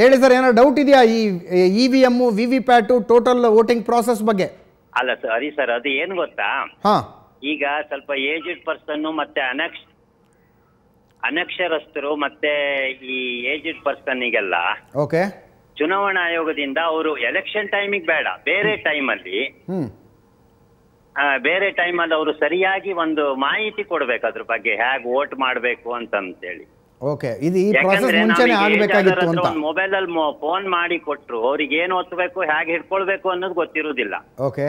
ಹೇಳಿ ಸರ್ ಏನೋ ಡೌಟ್ ಇದೆಯಾ ಈ E V M V V PAT total voting process ಬಗ್ಗೆ ಅಲ್ಲ ಸರ್ ಅದೇ ಸರ್ ಅದು ಏನು ಗೊತ್ತಾ ಈಗ ಸ್ವಲ್ಪ ಏಜೆಡ್ ಪರ್ಸನ್ ಮತ್ತೆ ಅನಕ್ಷ ಅನಕ್ಷರಸ್ಥರು ಮತ್ತೆ ಈ ಏಜೆಡ್ ಪರ್ಸನ್ಗೆಲ್ಲ ಓಕೆ ಚುನಾವಣಾ ಆಯೋಗದಿಂದ ಅವರು ಎಲೆಕ್ಷನ್ ಟೈಮಿಗೆ ಬೇಡ ಬೇರೆ ಟೈಮಲ್ಲಿ ಬೇರೆ ಟೈಮಲ್ಲಿ ಅವರು ಸರಿಯಾಗಿ ಒಂದು ಮಾಹಿತಿ ಕೊಡ್ಬೇಕು ಅದ್ರ ಬಗ್ಗೆ ಹೇಗೆ ವೋಟ್ ಮಾಡ್ಬೇಕು ಅಂತ ಅಂತೇಳಿ ಓಕೆ ಇದು ಈ ಮುಂಚೆನೇ ಆಗಬೇಕಾಗಿತ್ತು ಅಂತ ಮೊಬೈಲ್ ಅಲ್ಲಿ ಫೋನ್ ಮಾಡಿ ಕೊಟ್ರು ಅವ್ರಿಗೆ ಏನು ಒತ್ತಬೇಕು ಹೇಗೆ ಹಿಡ್ಕೊಳ್ಬೇಕು ಅನ್ನೋದು ಗೊತ್ತಿರುವುದಿಲ್ಲ ಓಕೆ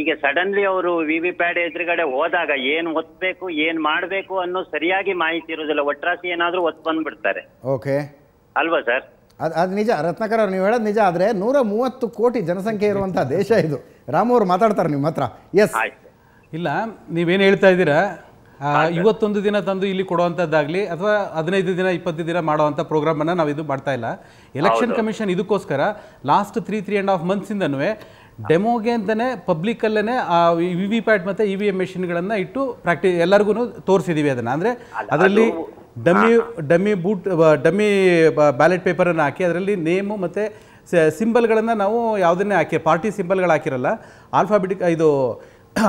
ಈಗ ಸಡನ್ಲಿ ಅವರು ವಿವಿ ಪ್ಯಾಡ್ ಎದುರುಗಡೆ ಹೋದಾಗ ಏನ್ ಒತ್ತಬೇಕು ಏನ್ ಮಾಡಬೇಕು ಅನ್ನೋ ಸರಿಯಾಗಿ ಮಾಹಿತಿ ಇರೋದಿಲ್ಲ ಒಟ್ರಾಸಿ ಏನಾದ್ರೂ ಒತ್ ಬಂದ್ಬಿಡ್ತಾರೆ ಓಕೆ ಅಲ್ವಾ ಸರ್ ಅದ್ ನಿಜ ರತ್ನಾಕರ್ ನೀವು ಹೇಳೋದು ನಿಜ ಆದ್ರೆ ನೂರ ಮೂವತ್ತು ಕೋಟಿ ಜನಸಂಖ್ಯೆ ಇರುವಂತಹ ದೇಶ ಇದು ರಾಮು ಅವ್ರು ಮಾತಾಡ್ತಾರೆ ನಿಮ್ಮ ಹತ್ರ ಎಸ್ ಇಲ್ಲ ನೀವೇನು ಹೇಳ್ತಾ ಇದ್ದೀರಾ ಇವತ್ತೊಂದು ದಿನ ತಂದು ಇಲ್ಲಿ ಕೊಡುವಂಥದ್ದಾಗಲಿ ಅಥವಾ ಹದಿನೈದು ದಿನ ಇಪ್ಪತ್ತು ದಿನ ಮಾಡುವಂಥ ಪ್ರೋಗ್ರಾಮನ್ನು ನಾವು ಇದು ಮಾಡ್ತಾ ಇಲ್ಲ ಎಲೆಕ್ಷನ್ ಕಮಿಷನ್ ಇದಕ್ಕೋಸ್ಕರ last three three and half ಮಂತ್ಸಿಂದನೂ ಡೆಮೋಗೆ ಅಂತಲೇ ಪಬ್ಲಿಕಲ್ಲೇ ಆ ವಿ ವಿ ಪ್ಯಾಟ್ ಮತ್ತು ಇ ವಿ ಎಮ್ ಮೆಷಿನ್ಗಳನ್ನು ಇಟ್ಟು ಪ್ರಾಕ್ಟಿ ಎಲ್ಲರಿಗೂ ತೋರಿಸಿದ್ದೀವಿ ಅದನ್ನು ಅಂದರೆ ಅದರಲ್ಲಿ dummy dummy booth dummy ballot ಪೇಪರನ್ನು ಹಾಕಿ ಅದರಲ್ಲಿ ನೇಮು ಮತ್ತು ಸಿಂಬಲ್ಗಳನ್ನು ನಾವು ಯಾವುದನ್ನೇ ಹಾಕಿ ಪಾರ್ಟಿ ಸಿಂಬಲ್ಗಳು ಹಾಕಿರಲ್ಲ ಆಲ್ಫಾಬೆಟಿಕ್ ಇದು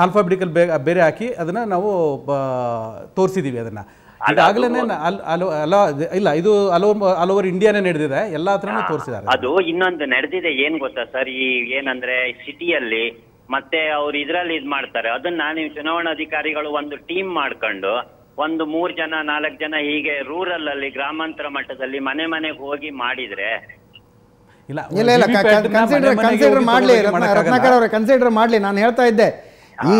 ಆಲ್ಫಾಬೆಟಿಕಲ್ ಬೇರೆ ಹಾಕಿ ಅದನ್ನು ನಾವು ತೋರಿಸಿದ್ದೀವಿ ಅದನ್ನು ಈಗಾಗಲೇ ಇಲ್ಲ ಇದು ಆಲ್ ಓವರ್ ಇಂಡಿಯಾನೇ ನಡೆದಿದೆ ಎಲ್ಲ ಹತ್ರನೂ ತೋರಿಸಿದ್ದಾರೆ ಅದು ಇನ್ನೊಂದು ನಡೆದಿದೆ ಏನ್ ಗೊತ್ತಾ ಸರ್ ಈ ಏನಂದ್ರೆ ಸಿಟಿಯಲ್ಲಿ ಮತ್ತೆ ಅವ್ರು ಇದ್ರಲ್ಲಿ ಇದ್ ಮಾಡ್ತಾರೆ ಅದನ್ನ ನೀವು ಚುನಾವಣಾಧಿಕಾರಿಗಳು ಒಂದು ಟೀಮ್ ಮಾಡ್ಕೊಂಡು ಒಂದು ಮೂರ್ ಜನ ನಾಲ್ಕು ಜನ ಹೀಗೆ ರೂರಲ್ ಅಲ್ಲಿ ಗ್ರಾಮಾಂತರ ಮಟ್ಟದಲ್ಲಿ ಮನೆ ಮನೆಗೆ ಹೋಗಿ ಮಾಡಿದ್ರೆ ಇಲ್ಲ ಇಲ್ಲ ಕನ್ಸಿಡರ್ ಕನ್ಸಿಡರ್ ರತ್ನಾಕರ್ ಅವರೇ ಕನ್ಸಿಡರ್ ನಾನು ಹೇಳ್ತಾ ಇದ್ದೆ ಈ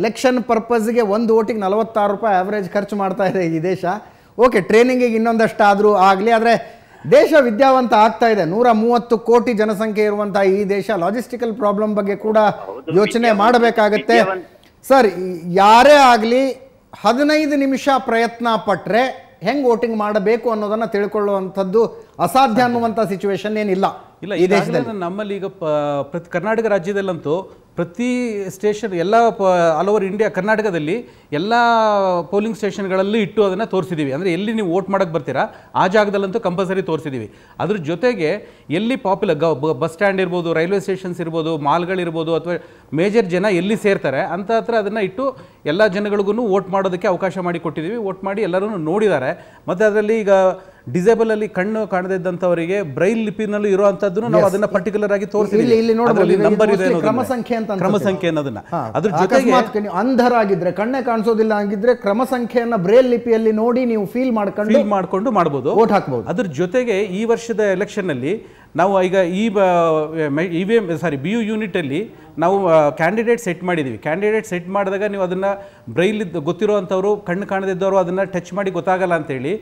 ಎಲೆಕ್ಷನ್ ಪರ್ಪಸ್ಗೆ ಒಂದು ಓಟಿಗೆ ನಲವತ್ತಾರು ರೂಪಾಯಿ ಆವ್ರೇಜ್ ಖರ್ಚು ಮಾಡ್ತಾ ಇದೆ ಈ ದೇಶ ಓಕೆ ಟ್ರೈನಿಂಗಿಗೆ ಇನ್ನೊಂದಷ್ಟು ಆದ್ರೂ ಆಗಲಿ ಆದ್ರೆ ದೇಶ ವಿದ್ಯಾವಂತ ಆಗ್ತಾ ಇದೆ ನೂರ ಮೂವತ್ತು ಕೋಟಿ ಜನಸಂಖ್ಯೆ ಇರುವಂತಹ ಈ ದೇಶ ಲಾಜಿಸ್ಟಿಕಲ್ ಪ್ರಾಬ್ಲಮ್ ಬಗ್ಗೆ ಕೂಡ ಯೋಚನೆ ಮಾಡಬೇಕಾಗತ್ತೆ ಸರ್ ಯಾರೇ ಆಗಲಿ ಹದಿನೈದು ನಿಮಿಷ ಪ್ರಯತ್ನ ಪಟ್ಟರೆ ಹೆಂಗೆ ವೋಟಿಂಗ್ ಮಾಡಬೇಕು ಅನ್ನೋದನ್ನ ತಿಳ್ಕೊಳ್ಳುವಂಥದ್ದು ಅಸಾಧ್ಯ ಅನ್ನುವಂಥ ಸಿಚುವೇಶನ್ ಏನಿಲ್ಲ ಇಲ್ಲ ಈ ದೇಶದಲ್ಲಿ ನಮ್ಮಲ್ಲಿ ಈಗ ಕರ್ನಾಟಕ ರಾಜ್ಯದಲ್ಲಂತೂ ಪ್ರತಿ ಸ್ಟೇಷನ್ ಎಲ್ಲ ಪ ಆಲ್ ಓವರ್ ಇಂಡಿಯಾ ಕರ್ನಾಟಕದಲ್ಲಿ ಎಲ್ಲ ಪೋಲಿಂಗ್ ಸ್ಟೇಷನ್ಗಳಲ್ಲಿ ಇಟ್ಟು ಅದನ್ನು ತೋರಿಸಿದ್ದೀವಿ ಅಂದರೆ ಎಲ್ಲಿ ನೀವು ವೋಟ್ ಮಾಡೋಕ್ಕೆ ಬರ್ತೀರಾ ಆ ಜಾಗದಲ್ಲಂತೂ ಕಂಪಲ್ಸರಿ ತೋರಿಸಿದ್ದೀವಿ ಅದ್ರ ಜೊತೆಗೆ ಎಲ್ಲಿ ಪಾಪ್ಯುಲರ್ ಗ ಬಸ್ ಸ್ಟ್ಯಾಂಡ್ ಇರ್ಬೋದು ರೈಲ್ವೆ ಸ್ಟೇಷನ್ಸ್ ಇರ್ಬೋದು ಮಾಲ್ಗಳಿರ್ಬೋದು ಅಥವಾ ಮೇಜರ್ ಜನ ಎಲ್ಲಿ ಸೇರ್ತಾರೆ ಅಂತ ಹತ್ರ ಅದನ್ನು ಇಟ್ಟು ಎಲ್ಲ ಜನಗಳಿಗೂ ವೋಟ್ ಮಾಡೋದಕ್ಕೆ ಅವಕಾಶ ಮಾಡಿ ಕೊಟ್ಟಿದ್ದೀವಿ ವೋಟ್ ಮಾಡಿ ಎಲ್ಲರೂ ನೋಡಿದ್ದಾರೆ ಮತ್ತು ಅದರಲ್ಲಿ ಈಗ ಡಿಸೇಬಲ್ ಅಲ್ಲಿ ಕಣ್ಣು ಕಾಣದೇ ಇದ್ದಂಥವರಿಗೆ ಬ್ರೈಲ್ ಲಿಪಿನಲ್ಲಿ ಇರುವಂತದ್ದು ನಾವು ಅದನ್ನ ಪರ್ಟಿಕ್ಯುಲರ್ ಆಗಿ ತೋರಿಸಿ ನಂಬರ್ ಕ್ರಮ ಅಂತ ಕ್ರಮ ಸಂಖ್ಯೆ ಅದ್ರ ಜೊತೆಗೆ ಅಂಧರಾಗಿದ್ರೆ ಕಣ್ಣೇ ಕಾಣಿಸೋದಿಲ್ಲ ಆಗಿದ್ರೆ ಕ್ರಮ ಸಂಖ್ಯೆಯನ್ನ ಬ್ರೈಲ್ ಲಿಪಿಯಲ್ಲಿ ನೋಡಿ ನೀವು ಫೀಲ್ ಮಾಡ್ಕೊಂಡು ಫೀಲ್ ಮಾಡ್ಕೊಂಡು ಮಾಡಬಹುದು ವೋಟ್ ಹಾಕಬಹುದು ಅದ್ರ ಜೊತೆಗೆ ಈ ವರ್ಷದ ಎಲೆಕ್ಷನ್ ಅಲ್ಲಿ ನಾವು ಈಗ ಈ E V M sorry B U unit ಅಲ್ಲಿ ನಾವು ಕ್ಯಾಂಡಿಡೇಟ್ ಸೆಟ್ ಮಾಡಿದ್ದೀವಿ ಕ್ಯಾಂಡಿಡೇಟ್ ಸೆಟ್ ಮಾಡಿದಾಗ ನೀವು ಅದನ್ನ ಬ್ರೈಲ್ ಗೊತ್ತಿರೋವಂಥವ್ರು ಕಣ್ಣು ಕಾಣದಿದ್ದವರು ಅದನ್ನ ಟಚ್ ಮಾಡಿ ಗೊತ್ತಾಗಲ್ಲ ಅಂತ ಹೇಳಿ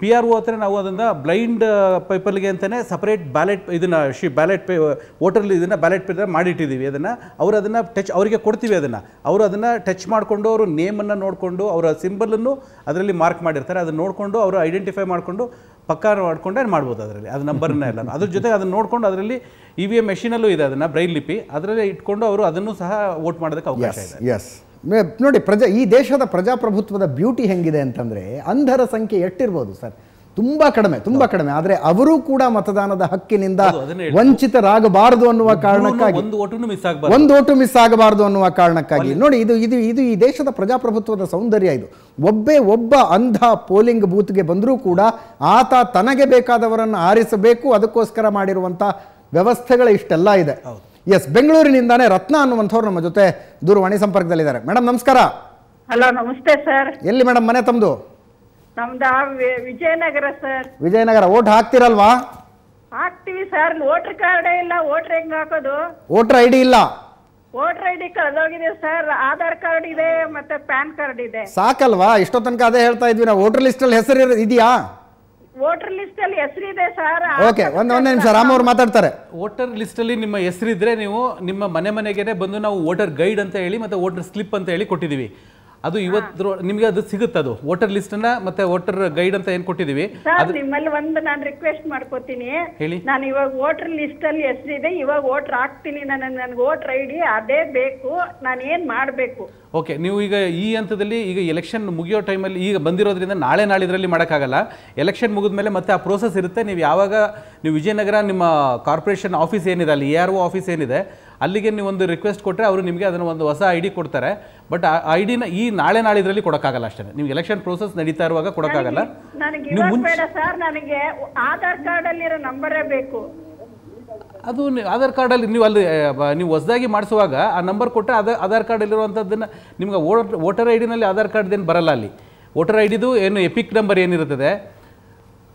ಪಿ ಆರ್ ಓ ಹತ್ರ ನಾವು ಅದನ್ನು ಬ್ಲೈಂಡ್ ಪೇಪರ್ಗೆ ಅಂತಲೇ ಸಪ್ರೇಟ್ ಬ್ಯಾಲೆಟ್ ಇದನ್ನು ಶಿ ಬ್ಯಾಲೆಟ್ ಪೇ ವೋಟರ್ಲಿ ಇದನ್ನು ಬ್ಯಾಲೆಟ್ ಪೇಪರ್ ಮಾಡಿಟ್ಟಿದ್ದೀವಿ ಅದನ್ನು ಅವರು ಅದನ್ನು ಟಚ್ ಅವರಿಗೆ ಕೊಡ್ತೀವಿ ಅದನ್ನು ಅವರು ಅದನ್ನು ಟಚ್ ಮಾಡಿಕೊಂಡು ಅವರು ನೇಮನ್ನು ನೋಡಿಕೊಂಡು ಅವರ ಸಿಂಬಲನ್ನು ಅದರಲ್ಲಿ ಮಾರ್ಕ್ ಮಾಡಿರ್ತಾರೆ ಅದನ್ನು ನೋಡಿಕೊಂಡು ಅವರು ಐಡೆಂಟಿಫೈ ಮಾಡಿಕೊಂಡು ಪಕ್ಕ ಮಾಡಿಕೊಂಡೆ ಮಾಡ್ಬೋದು ಅದರಲ್ಲಿ ಅದು ನಂಬರ್ನ ಎಲ್ಲ ಅದ್ರ ಜೊತೆಗೆ ಅದನ್ನು ನೋಡಿಕೊಂಡು ಅದರಲ್ಲಿ ಇ e ವಿ ಎಮ್ ಮೆಷಿನಲ್ಲೂ ಇದೆ ಅದನ್ನು ಬ್ರೈಲ್ ಲಿಪಿ ಅದರಲ್ಲಿ ಇಟ್ಕೊಂಡು ಅವರು ಅದನ್ನು ಸಹ ವೋಟ್ ಮಾಡೋದಕ್ಕೆ ಅವಕಾಶ ಇದೆ ಎಸ್ ನೋಡಿ ಪ್ರಜಾ ಈ ದೇಶದ ಪ್ರಜಾಪ್ರಭುತ್ವದ ಬ್ಯೂಟಿ ಹೆಂಗಿದೆ ಅಂತಂದರೆ ಅಂಧರ ಸಂಖ್ಯೆ ಎಷ್ಟಿರ್ಬೋದು ಸರ್ ತುಂಬ ಕಡಿಮೆ ತುಂಬ ಕಡಿಮೆ ಆದರೆ ಅವರೂ ಕೂಡ ಮತದಾನದ ಹಕ್ಕಿನಿಂದ ವಂಚಿತರಾಗಬಾರದು ಅನ್ನುವ ಕಾರಣಕ್ಕಾಗಿ ಒಂದು ಓಟು ಮಿಸ್ ಆಗಬಾರದು ಅನ್ನುವ ಕಾರಣಕ್ಕಾಗಿ ನೋಡಿ ಇದು ಇದು ಇದು ಈ ದೇಶದ ಪ್ರಜಾಪ್ರಭುತ್ವದ ಸೌಂದರ್ಯ ಇದು ಒಬ್ಬೇ ಒಬ್ಬ ಅಂಧ ಪೋಲಿಂಗ್ ಬೂತ್ಗೆ ಬಂದರೂ ಕೂಡ ಆತ ತನಗೆ ಬೇಕಾದವರನ್ನು ಆರಿಸಬೇಕು ಅದಕ್ಕೋಸ್ಕರ ಮಾಡಿರುವಂಥ ವ್ಯವಸ್ಥೆಗಳ ಇಷ್ಟೆಲ್ಲ ಇದೆ ಎಸ್ ಬೆಂಗಳೂರಿನಿಂದಾನೇ ರತ್ನ ಅನ್ನುವಂಥವ್ರು ನಮ್ಮ ಜೊತೆ ದೂರವಾಣಿ ಸಂಪರ್ಕದಲ್ಲಿದ್ದಾರೆ ಮೇಡಮ್ ನಮಸ್ಕಾರ ಹಲೋ ನಮಸ್ತೆ ಸರ್ ಎಲ್ಲಿ ಮೇಡಮ್ ಮನೆ ತಮ್ದು ನಮ್ದು ವಿಜಯನಗರ ಸರ್ ವಿಜಯನಗರ ಓಟ್ ಹಾಕ್ತಿರಲ್ವಾ ಹಾಕ್ತಿವಿ ಸರ್ ವೋಟರ್ ಕಾರ್ಡ್ ಇಲ್ಲ ವೋಟರ್ ಹೆಂಗ್ ಹಾಕೋದು ವೋಟರ್ ಐಡಿ ಇಲ್ಲ ವೋಟರ್ ಐಡಿ ಕಳೆದೋಗಿದೆ ಸರ್ ಆಧಾರ್ ಕಾರ್ಡ್ ಇದೆ ಮತ್ತೆ ಪ್ಯಾನ್ ಕಾರ್ಡ್ ಇದೆ ಸಾಕಲ್ವಾ ಇಷ್ಟೋ ತನಕ ಅದೇ ಹೇಳ್ತಾ ಇದ್ವಿ ನಾವು ವೋಟರ್ ಲಿಸ್ಟ್ ಅಲ್ಲಿ ಹೆಸರು ಇದೆಯಾ ವೋಟರ್ ಲಿಸ್ಟ್ ಅಲ್ಲಿ ಸರ್ ಓಕೆ ಅವ್ರು ಮಾತಾಡ್ತಾರೆ ವೋಟರ್ ಲಿಸ್ಟ್ ಅಲ್ಲಿ ನಿಮ್ಮ ಹೆಸರಿದ್ರೆ ನೀವು ನಿಮ್ಮ ಮನೆ ಮನೆಗೆ ಬಂದು ನಾವು ವೋಟರ್ ಗೈಡ್ ಅಂತ ಹೇಳಿ ಮತ್ತೆ ವೋಟರ್ ಸ್ಲಿಪ್ ಅಂತ ಹೇಳಿ ಕೊಟ್ಟಿದೀವಿ ಅದು ಇವತ್ತು ನಿಮ್ಗೆ ಅದು ಸಿಗುತ್ತೆ ಅದು ವೋಟರ್ ಲಿಸ್ಟ್ ಅನ್ನ ಮತ್ತೆ ವೋಟರ್ ಗೈಡ್ ಅಂತ ಏನ್ ಕೊಟ್ಟಿದೀವಿ ನಿಮ್ಮಲ್ಲಿ ಒಂದು ನಾನು ರಿಕ್ವೆಸ್ಟ್ ಮಾಡ್ಕೋತೀನಿ ಹೇಳಿ ನಾನು ಇವಾಗ ವೋಟರ್ ಲಿಸ್ಟ್ ಅಲ್ಲಿ ಹೆಸರಿದೆ ಇವಾಗ ವೋಟರ್ ಹಾಕ್ತೀನಿ ನನ್ನ ನನ್ಗೆ ವೋಟರ್ ಐ ಅದೇ ಬೇಕು ನಾನು ಏನ್ ಮಾಡಬೇಕು ಓಕೆ ನೀವು ಈಗ ಈ ಹಂತದಲ್ಲಿ ಈಗ ಎಲೆಕ್ಷನ್ ಮುಗಿಯೋ ಟೈಮಲ್ಲಿ ಈಗ ಬಂದಿರೋದ್ರಿಂದ ನಾಳೆ ನಾಳಿದ್ರಲ್ಲಿ ಮಾಡೋಕ್ಕಾಗಲ್ಲ ಎಲೆಕ್ಷನ್ ಮುಗಿದ ಮೇಲೆ ಮತ್ತೆ ಆ ಪ್ರೋಸೆಸ್ ಇರುತ್ತೆ ನೀವು ಯಾವಾಗ ನೀವು ವಿಜಯನಗರ ನಿಮ್ಮ ಕಾರ್ಪೊರೇಷನ್ ಆಫೀಸ್ ಏನಿದೆ ಅಲ್ಲಿ ಎ ಆರ್ ಒ ಆಫೀಸ್ ಏನಿದೆ ಅಲ್ಲಿಗೆ ನೀವು ಒಂದು ರಿಕ್ವೆಸ್ಟ್ ಕೊಟ್ಟರೆ ಅವರು ನಿಮಗೆ ಅದನ್ನು ಒಂದು ಹೊಸ ಐ ಡಿ ಕೊಡ್ತಾರೆ ಬಟ್ ಆ ಐ ಡಿನ ಈ ನಾಳೆ ಇದರಲ್ಲಿ ಕೊಡೋಕ್ಕಾಗಲ್ಲ ಅಷ್ಟೇ ನಿಮ್ಗೆ ಎಲೆಕ್ಷನ್ ಪ್ರೋಸೆಸ್ ನಡೀತಾ ಇರುವಾಗ ಕೊಡೋಕ್ಕಾಗಲ್ಲ ನೀವು ಮುಂಚೆ ನನಗೆ ಆಧಾರ್ ಕಾರ್ಡಲ್ಲಿರೋ ನಂಬರೇ ಬೇಕು ಅದು ಆಧಾರ್ ಕಾರ್ಡಲ್ಲಿ ನೀವು ಅಲ್ಲಿ ನೀವು ಹೊಸದಾಗಿ ಮಾಡಿಸುವಾಗ ಆ ನಂಬರ್ ಕೊಟ್ಟರೆ ಆಧಾರ್ ಆಧಾರ್ ಕಾರ್ಡಲ್ಲಿರುವಂಥದ್ದನ್ನು ನಿಮ್ಗೆ ವೋಟರ್ ಐ ಡಿನಲ್ಲಿ ಆಧಾರ್ ಕಾರ್ಡ್ದೇನು ಬರಲ್ಲ ಅಲ್ಲಿ ವೋಟರ್ ಐ ಡಿದು ಏನು ಎಪಿಕ್ ನಂಬರ್ ಏನಿರುತ್ತದೆ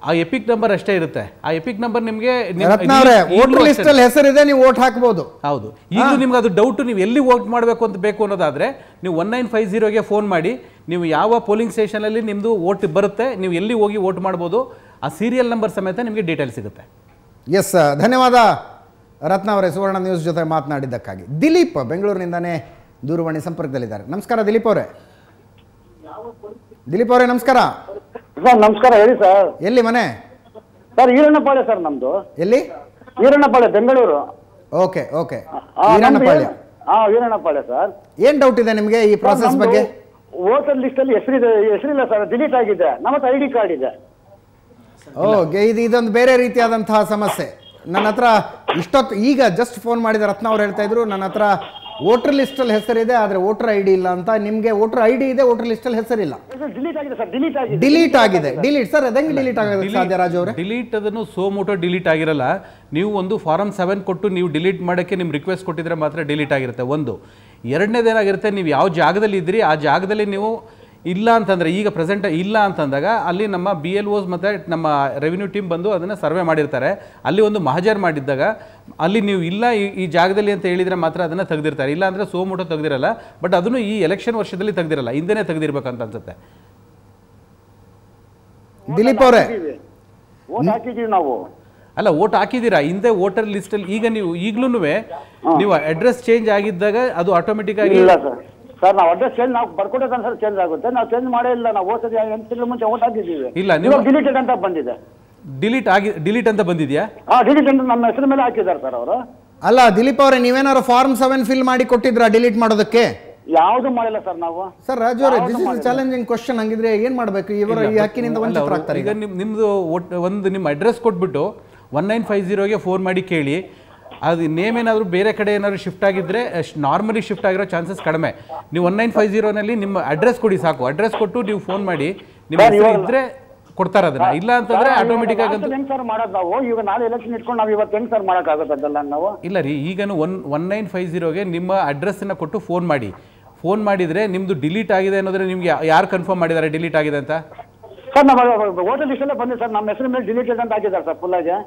ಆ ಎಪಿಕ್ ನಂಬರ್ ಅಷ್ಟೇ ಇರುತ್ತೆ ಆ ಎಪಿಕ್ ನಂಬರ್ ನಿಮಗೆ ಹೆಸರಿದೆ ನೀವು ವೋಟ್ ಹಾಕಬಹುದು ಹೌದು ಇದು ನಿಮ್ಗೆ ಅದು ಡೌಟ್ ನೀವು ಎಲ್ಲಿ ವೋಟ್ ಮಾಡಬೇಕು ಅಂತ ಬೇಕು ಅನ್ನೋದಾದ್ರೆ ನೀವು ಒನ್ ನೈನ್ ಫೈವ್ ಜೀರೋಗೆ ಫೋನ್ ಮಾಡಿ ನೀವು ಯಾವ ಪೋಲಿಂಗ್ ಸ್ಟೇಷನಲ್ಲಿ ನಿಮ್ಮದು ವೋಟ್ ಬರುತ್ತೆ ನೀವು ಎಲ್ಲಿ ಹೋಗಿ ವೋಟ್ ಮಾಡ್ಬೋದು ಆ ಸೀರಿಯಲ್ ನಂಬರ್ ಸಮೇತ ನಿಮಗೆ ಡೀಟೇಲ್ ಸಿಗುತ್ತೆ ಎಸ್ ಧನ್ಯವಾದ ರತ್ನ ಅವರೇ ಸುವರ್ಣ ನ್ಯೂಸ್ ಜೊತೆ ಮಾತನಾಡಿದ್ದಕ್ಕಾಗಿ ದಿಲೀಪ್ ಬೆಂಗಳೂರಿನಿಂದಾನೇ ದೂರವಾಣಿ ಸಂಪರ್ಕದಲ್ಲಿದ್ದಾರೆ ನಮಸ್ಕಾರ ದಿಲೀಪ್ ಅವರೇ ದಿಲೀಪ್ ಅವರೇ ನಮಸ್ಕಾರ ಸರ್ ನಮಸ್ಕಾರ ಹೇಳಿ ಸರ್ ಎಲ್ಲಿ ಮನೆ ಸರ್ ಈರಣ್ಣಪಾಳ್ಯ ಸರ್ ನಮ್ದು ಎಲ್ಲಿ ಈರಣ್ಣಪಾಳ್ಯ ಬೆಂಗಳೂರು ಓಕೆ ಓಕೆ ಈರಣ್ಣಪಾಳ್ಯ ಹಾ ವೀರಣ್ಣಪಾಳ್ಯ ಸರ್ ಏನ್ ಡೌಟ್ ಇದೆ ನಿಮಗೆ ಈ ಪ್ರಾಸೆಸ್ ಬಗ್ಗೆ ವೋಟರ್ ಲಿಸ್ಟ್ ಅಲ್ಲಿ ಹೆಸರಿದೆ ಹೆಸರಿಲ್ಲ ಸರ್ ಡಿಲೀಟ್ ಆಗಿದೆ ನಮ್ಮ ಐ ಡಿ ಕಾರ್ಡ್ ಇದೆ ಓಕೆ ಇದು ಇದೊಂದು ಬೇರೆ ರೀತಿಯಾದಂತಹ ಸಮಸ್ಯೆ ನನ್ನ ಹತ್ರ ಇಷ್ಟೊತ್ತು ಈಗ ಜಸ್ಟ್ ಫೋನ್ ಮಾಡಿದ ರತ್ನ ಅವ್ರು ಹೇಳ್ತಾ ಇದ್ರು ನನ್ನ ಹತ್ರ ವೋಟರ್ ಲಿಸ್ಟ್ ಅಲ್ಲಿ ಹೆಸರಿದೆ ಆದ್ರೆ ವೋಟರ್ ಡಿ ಇಲ್ಲ ಅಂತ ನಿಮ್ಗೆ ವೋಟರ್ ಡಿ ಇದೆ ವೋಟರ್ ಲಿಸ್ಟ್ ಅಲ್ಲಿ ಹೆಸರಿಲ್ಲ ಡಿಲೀಟ್ ಆಗಿದೆ ಡಿಲೀಟ್ ಸರ್ ಅದಂಗೆ ಡಿಲೀಟ್ ಆಗಿದೆ ಸಾಧ್ಯ ರಾಜ ಅವರೇ ಡಿಲೀಟ್ ಅದನ್ನು ಸೋಮೋಟೋ ಡಿಲೀಟ್ ಆಗಿರಲ್ಲ ನೀವು ಒಂದು ಫಾರ್ಮ್ ಸೆವೆನ್ ಕೊಟ್ಟು ನೀವು ಡಿಲೀಟ್ ಮಾಡೋಕ್ಕೆ ನಿಮ್ಮ ರಿಕ್ವೆಸ್ಟ್ ಕೊಟ್ಟಿದ್ರೆ ಮಾತ್ರ ಡಿಲೀಟ್ ಆಗಿರುತ್ತೆ ಒಂದು ಎರಡನೇದೇನಾಗಿರುತ್ತೆ ನೀವು ಯಾವ ಜಾಗದಲ್ಲಿ ಇದ್ದೀರಿ ಆ ಜಾಗದಲ್ಲಿ ನೀವು ಇಲ್ಲ ಅಂತಂದರೆ ಈಗ ಪ್ರೆಸೆಂಟ್ ಇಲ್ಲ ಅಂತಂದಾಗ ಅಲ್ಲಿ ನಮ್ಮ ಬಿ ಎಲ್ ಓಸ್ ಮತ್ತು ನಮ್ಮ ರೆವಿನ್ಯೂ ಟೀಮ್ ಬಂದು ಅದನ್ನು ಸರ್ವೆ ಮಾಡಿರ್ತಾರೆ ಅಲ್ಲಿ ಒಂದು ಮಹಜರ್ ಮಾಡಿದ್ದಾಗ ಅಲ್ಲಿ ನೀವು ಇಲ್ಲ ಈ ಜಾಗದಲ್ಲಿ ಅಂತ ಹೇಳಿದರೆ ಮಾತ್ರ ಅದನ್ನು ತೆಗೆದಿರ್ತಾರೆ ಇಲ್ಲ ಅಂದರೆ ಊಟ ತೆಗೆದಿರಲ್ಲ ಬಟ್ ಅದನ್ನು ಈ ಎಲೆಕ್ಷನ್ ವರ್ಷದಲ್ಲಿ ತೆಗೆದಿರಲ್ಲ ಹಿಂದೆನೇ ತೆಗೆದಿರ್ಬೇಕಂತ ಅನ್ಸುತ್ತೆ ದಿಲೀಪ್ ಅವರೇ ನಾವು ಅಲ್ಲ ಓಟ್ ಹಾಕಿದ್ದೀರಾ ಹಿಂದೆ ವೋಟರ್ ಲಿಸ್ಟಲ್ಲಿ ಈಗ ನೀವು ಈಗಲೂ ನೀವು ಅಡ್ರೆಸ್ ಚೇಂಜ್ ಆಗಿದ್ದಾಗ ಅದು ಆಟೋಮೆಟಿಕ್ ಆಗಿ ಸರ್ ನಾವು ಅಡ್ರೆಸ್ ಚೇಂಜ್ ನಾವು ಬರ್ಕೊಟ್ಟೆ ಸರ್ ಚೇಂಜ್ ಆಗುತ್ತೆ ನಾವು ಚೇಂಜ್ ಮಾಡೇ ಇಲ್ಲ ನಾವು ಹೋದ ಎಂಟು ಮುಂಚೆ ಓಟ್ ಹಾಕಿದ್ದೀವಿ ಇಲ್ಲ ನೀವು ಡಿಲೀಟೆಡ್ ಅಂತ ಬಂದಿದೆ ಡಿಲೀಟ್ ಆಗಿ ಡಿಲೀಟ್ ಅಂತ ಬಂದಿದೆಯಾ ಹಾ ಡಿಲೀಟ್ ಅಂತ ನಮ್ಮ ಹೆಸರು ಮೇಲೆ ಹಾಕಿದ್ದಾರೆ ಸರ್ ಅವರು ಅಲ್ಲ ದಿಲೀಪ್ ಅವರೇ ನೀವೇನಾದ್ರು ಫಾರ್ಮ್ ಸೆವೆನ್ ಫಿಲ್ ಮಾಡಿ ಕೊಟ್ಟಿದ್ರಾ ಡಿಲೀಟ್ ಮಾಡೋದಕ್ಕೆ ಯಾವುದು ಮಾಡಿಲ್ಲ ಸರ್ ನಾವು ಸರ್ ರಾಜು ಅವರೇ ದಿಸ್ ಇಸ್ ಚಾಲೆಂಜಿಂಗ್ ಕ್ವಶನ್ ಹಂಗಿದ್ರೆ ಏನ್ ಮಾಡಬೇಕು ಇವರು ಈ ಹಕ್ಕಿನಿಂದ ಒಂದು ಈಗ ನಿಮ್ ನಿಮ್ದು ಒಂದು ನಿಮ್ಮ ಅಡ್ರೆಸ್ ಕೊಟ್ಬಿಟ್ಟು ಒನ್ ನೈನ್ ಫೈವ್ ಜೀರೋಗೆ ಫೋನ್ ಮಾಡಿ ಕೇಳಿ ಅದು ನೇಮ್ ಏನಾದರೂ ಬೇರೆ ಕಡೆ ಏನಾದರೂ ಶಿಫ್ಟ್ ಆಗಿದ್ದರೆ ನಾರ್ಮಲಿ ಶಿಫ್ಟ್ ಆಗಿರೋ ಚಾನ್ಸಸ್ ಕಡಿಮೆ ನೀವು ಒನ್ ನೈನ್ ಫೈವ್ ಜೀರೋನಲ್ಲಿ ನಿಮ್ಮ ಅಡ್ರೆಸ್ ಕೊಡಿ ಸಾಕು ಅಡ್ರೆಸ್ ಕೊಟ್ಟು ನೀವು ಫೋನ್ ಮಾಡಿ ನಿಮ್ಮ ಹೆಸರು ಇದ್ದರೆ ಕೊಡ್ತಾರೆ ಅದನ್ನ ಇಲ್ಲ ಅಂತಂದ್ರೆ ಆಟೋಮೆಟಿಕ್ ಆಗಿ ಹೆಂಗ್ ಸರ್ ಮಾಡೋದು ನಾವು ಈಗ ನಾಳೆ ಎಲೆಕ್ಷನ್ ಇಟ್ಕೊಂಡು ನಾವು ಇವತ್ತು ಹೆಂಗ್ ಸರ್ ಮಾಡೋಕ್ಕಾಗುತ್ತದಲ್ಲ ನಾವು ಇಲ್ಲ ರೀ ಈಗನು ಒನ್ ಒನ್ ನೈನ್ ಫೈವ್ ಜೀರೋಗೆ ನಿಮ್ಮ ಅಡ್ರೆಸ್ಸನ್ನು ಕೊಟ್ಟು ಫೋನ್ ಮಾಡಿ ಫೋನ್ ಮಾಡಿದರೆ ನಿಮ್ಮದು ಡಿಲೀಟ್ ಆಗಿದೆ ಅನ್ನೋದ್ರೆ ನಿಮ್ಗೆ ಯಾರು ಕನ್ಫರ್ಮ್ ಮಾಡಿದ್ದಾರೆ ಡಿಲೀಟ್ ಆಗಿದೆ ಅಂತ ಸರ್ ನಮ್ಮ ಹೋಟೆಲ್ ಲಿಸ್ಟಲ್ಲೇ ಬಂದಿದೆ ಸರ್ ನಮ್ಮ ಹೆಸರು ಮೇಲೆ ಡಿಲೀಟ್ ಅಂತ ಹಾಕಿದ್ದಾರೆ ಸರ್ ಫುಲ್ಲಾಗೆ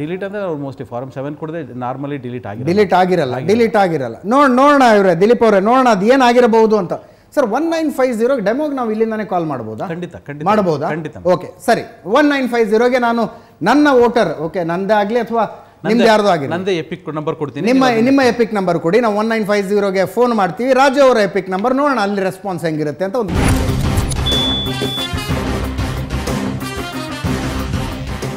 ಡಿಲೀಟ್ ಅಂದ್ರೆ ಅವ್ರು ಮೋಸ್ಟ್ಲಿ ಫಾರ್ಮ್ ಸೆವೆನ್ ಕೊಡದೆ ನಾರ್ಮಲಿ ಡಿಲೀಟ್ ಆಗಿ ಡಿಲೀಟ್ ಆಗಿರಲ್ಲ ಡಿಲೀಟ್ ಆಗಿರಲ್ಲ ನೋಡಿ ನೋಡೋಣ ಇವ್ರೆ ದಿಲೀಪ್ ಅವರೇ ನೋಡೋಣ ಅದು ಏನಾಗಿರಬಹುದು ಅಂತ ಸರ್ ಒನ್ ನೈನ್ ಫೈವ್ ಜೀರೋಗೆ ಡೆಮೋಗ್ ನಾವು ಇಲ್ಲಿಂದಾನೇ ಕಾಲ್ ಮಾಡಬಹುದು ಖಂಡಿತ ಖಂಡಿತ ಮಾಡಬಹುದಾ ಖಂಡಿತ ಓಕೆ ಸರಿ ಒನ್ ನೈನ್ ಫೈವ್ ಜೀರೋಗೆ ನಾನು ನನ್ನ ವೋಟರ್ ಓಕೆ ನಂದೇ ಆಗಲಿ ಅಥವಾ ನಿಮ್ದು ಯಾರ್ದು ಆಗಲಿ ನಂದೇ ಎಪಿಕ್ ನಂಬರ್ ಕೊಡ್ತೀನಿ ನಿಮ್ಮ ನಿಮ್ಮ ಎಪಿಕ್ ನಂಬರ್ ಕೊಡಿ ನಾವು ಒನ್ ನೈನ್ ಫೈವ್ ಜೀರೋಗೆ ಫೋನ್ ಮಾಡ್ತೀವಿ ರಾಜು ಅವರ ಎಪಿಕ್ ನಂಬರ್ ನೋಡೋಣ ಅಲ್ಲಿ ರೆಸ್ಪಾನ್ಸ್ ಹೆಂಗಿರುತ್ತೆ ಅಂತ ಒಂದು